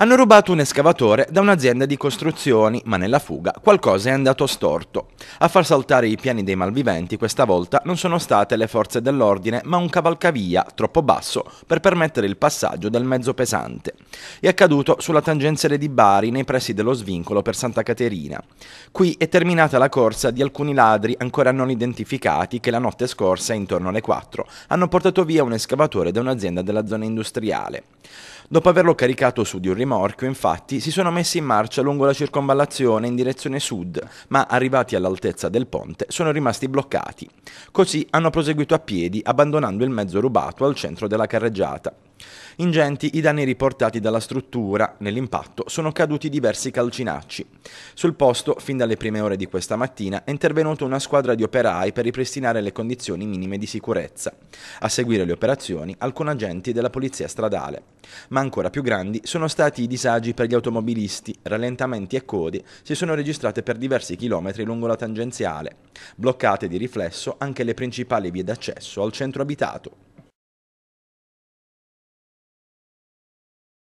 Hanno rubato un escavatore da un'azienda di costruzioni, ma nella fuga qualcosa è andato storto. A far saltare i piani dei malviventi questa volta non sono state le forze dell'ordine, ma un cavalcavia troppo basso per permettere il passaggio del mezzo pesante. È accaduto sulla tangenziale di Bari, nei pressi dello svincolo per Santa Caterina. Qui è terminata la corsa di alcuni ladri ancora non identificati che la notte scorsa, intorno alle 4, hanno portato via un escavatore da un'azienda della zona industriale. Dopo averlo caricato su di un rim- Morchio, infatti, si sono messi in marcia lungo la circonvallazione in direzione sud, ma arrivati all'altezza del ponte sono rimasti bloccati. Così hanno proseguito a piedi, abbandonando il mezzo rubato al centro della carreggiata. Ingenti i danni riportati dalla struttura, nell'impatto sono caduti diversi calcinacci. Sul posto, fin dalle prime ore di questa mattina, è intervenuta una squadra di operai per ripristinare le condizioni minime di sicurezza. A seguire le operazioni, alcuni agenti della polizia stradale. Ma ancora più grandi sono stati i disagi per gli automobilisti, rallentamenti e code si sono registrate per diversi chilometri lungo la tangenziale, bloccate di riflesso anche le principali vie d'accesso al centro abitato.